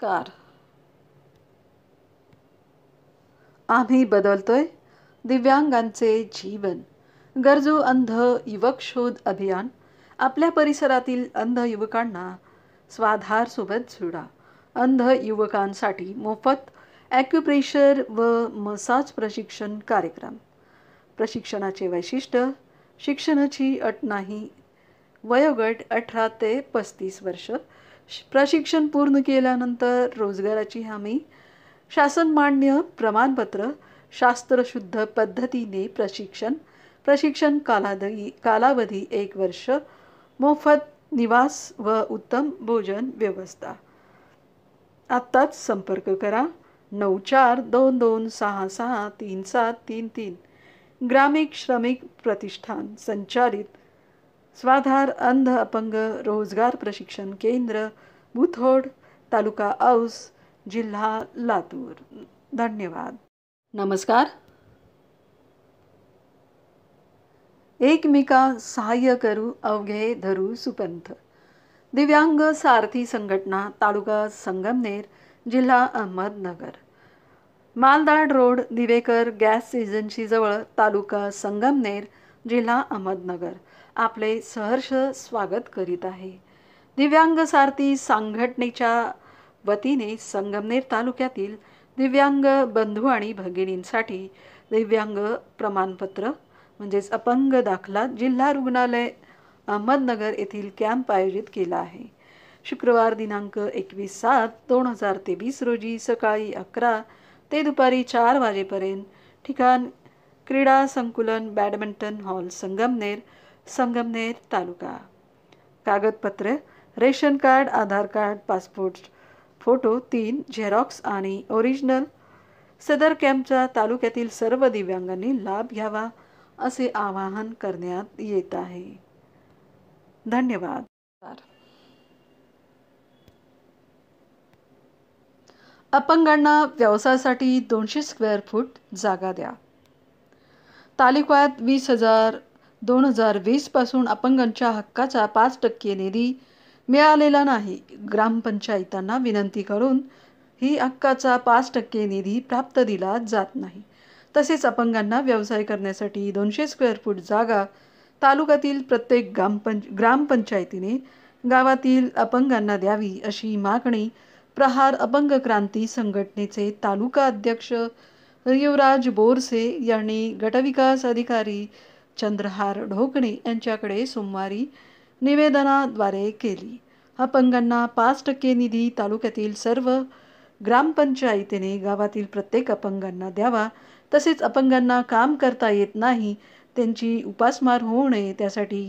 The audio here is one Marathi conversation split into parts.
कार आम्ही बदलतोय दिव्यांगांचे जीवन गरजू अंध युवक शोध अभियान आपल्या परिसरातील अंध युवकांना स्वाधार सोबत जुडा अंध युवकांसाठी मोफत ॲक्युप्रेशर व मसाज प्रशिक्षण कार्यक्रम प्रशिक्षणाचे वैशिष्ट्य शिक्षणाची अट नाही वयोगट अठरा ते पस्तीस वर्ष प्रशिक्षण पूर्ण केल्यानंतर रोजगाराची हमी शासन मान्य प्रमाणपत्र शास्त्रशुद्ध पद्धतीने प्रशिक्षण प्रशिक्षण कालावधी कालावधी एक वर्ष मोफत निवास व उत्तम भोजन व्यवस्था आत्ताच संपर्क करा नऊ चार दोन दोन सहा सहा तीन सात तीन तीन ग्रामीण श्रमिक प्रतिष्ठान संचालित स्वाधार अंध अपंग रोजगार प्रशिक्षण केंद्र बुथोड तालुका औस जिल्हा लातूर धन्यवाद नमस्कार एकमेका सहाय्य करू अवघे धरू सुपंथ दिव्यांग सारथी संघटना तालुका संगमनेर जिल्हा अहमदनगर मालदाड रोड दिवेकर गॅस एजन्सीजवळ तालुका संगमनेर जिल्हा अहमदनगर आपले सहर्ष स्वागत करीत आहे दिव्यांग सारथी संघटनेच्या वतीने संगमनेर तालुक्यातील दिव्यांग बंधू आणि भगिनींसाठी दिव्यांग प्रमाणपत्र म्हणजेच अपंग दाखला जिल्हा रुग्णालय अहमदनगर येथील कॅम्प आयोजित केला आहे शुक्रवार दिनांक एकवीस सात दोन हजार तेवीस रोजी सकाळी अकरा ते दुपारी चार वाजेपर्यंत ठिकाण क्रीडा संकुलन बॅडमिंटन हॉल संगमनेर संगमनेर तालुका कागदपत्रे ration card Aadhaar card passport photo तीन झेरॉक्स आणि ओरिजिनल सदर कॅम्पचा तालुक्यातील सर्व दिव्यांगांनी लाभ घ्यावा असे आवाहन करण्यात येत आहे धन्यवाद अपंगांना व्यवसायासाठी दोनशे स्क्वेअर फूट जागा द्या तालुक्यात वीस हजार दोन हजार पासून अपंगांच्या हक्काचा पाच टक्के निधी मिळालेला नाही ग्रामपंचायतांना विनंती करून ही हक्काचा पाच टक्के निधी प्राप्त दिला जात नाही तसेच अपंगांना व्यवसाय करण्यासाठी दोनशे स्क्वेअर फूट जागा तालुक्यातील प्रत्येक ग्रामपंच ग्रामपंचायतीने गावातील अपंगांना द्यावी अशी मागणी प्रहार अपंग क्रांती संघटनेचे तालुका अध्यक्ष युवराज बोरसे यांनी गटविकास अधिकारी चंद्रहार ढोकणे यांच्याकडे सोमवारी निवेदनाद्वारे केली अपंगांना पाच टक्के निधी तालुक्यातील सर्व ग्रामपंचायतीने गावातील प्रत्येक अपंगांना द्यावा तसेच अपंगांना काम करता येत नाही त्यांची उपासमार होऊ नये त्यासाठी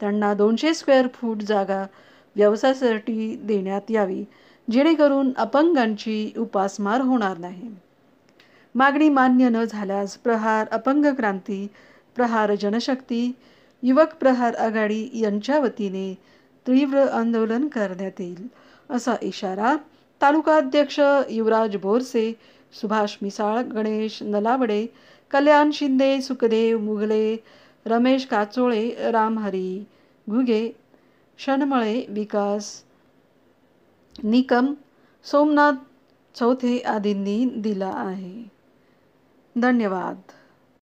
त्यांना दोनशे स्क्वेअर फूट जागा व्यवसायासाठी देण्यात यावी जेणेकरून अपंगांची उपासमार होणार नाही मागणी मान्य न झाल्यास प्रहार अपंग क्रांती प्रहार जनशक्ती युवक प्रहार आघाडी यांच्या वतीने तीव्र आंदोलन करण्यात येईल असा इशारा तालुकाध्यक्ष युवराज बोरसे सुभाष मिसाळ गणेश नलावडे कल्याण शिंदे सुखदेव मुघले रमेश काचोळे रामहरी घुगे शनमळे विकास निकम सोमनाथ चौथे आदींनी दिला आहे धन्यवाद